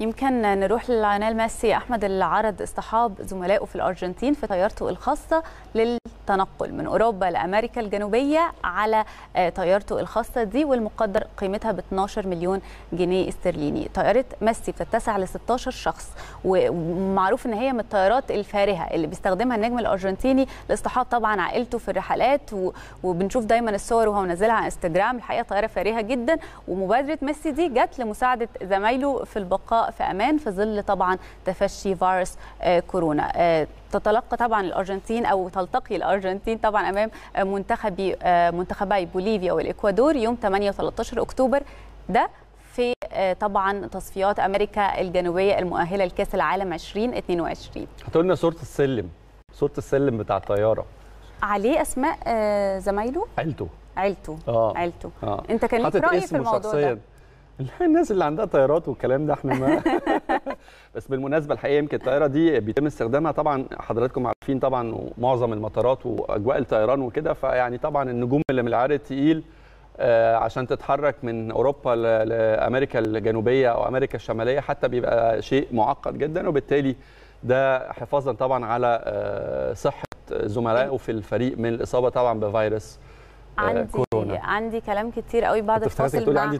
يمكن نروح لعنال ميسي أحمد العرض اصطحاب زملائه في الأرجنتين في طيارته الخاصة لل التنقل من أوروبا لأمريكا الجنوبية على آه، طيارته الخاصة دي والمقدر قيمتها ب 12 مليون جنيه استرليني طيارة ميسي بتتسع ل 16 شخص ومعروف ان هي من الطيارات الفارهة اللي بيستخدمها النجم الأرجنتيني لاصطحاب طبعا عائلته في الرحلات وبنشوف دايما الصور وهو منزلها على انستجرام الحقيقة طيارة فارهة جدا ومبادرة ميسي دي جت لمساعدة زمايله في البقاء في أمان في ظل طبعا تفشي فيروس آه، كورونا آه، تتلقى طبعا الارجنتين او تلتقي الارجنتين طبعا امام منتخبي منتخبي بوليفيا والاكوادور يوم 8 و13 اكتوبر ده في آه، طبعا تصفيات امريكا الجنوبيه المؤهله لكاس العالم 2022 لنا صوره السلم صوره السلم بتاع الطياره عليه اسماء آه، زمايله عيلته عيلته آه. عيلته آه. انت كان ليك راي في الموضوع ده الناس اللي عندها طيارات والكلام ده احنا ما بس بالمناسبه الحقيقه يمكن الطياره دي بيتم استخدامها طبعا حضراتكم عارفين طبعا معظم المطارات واجواء الطيران وكده فيعني طبعا النجوم اللي من العار التقيل آه، عشان تتحرك من اوروبا لامريكا الجنوبيه او امريكا الشماليه حتى بيبقى شيء معقد جدا وبالتالي ده حفاظا طبعا على آه، صحه زملائه في الفريق من الاصابه طبعا بفيروس آه، عندي كورونا. عندي كلام كتير قوي بعد الفاصل تقولي عندي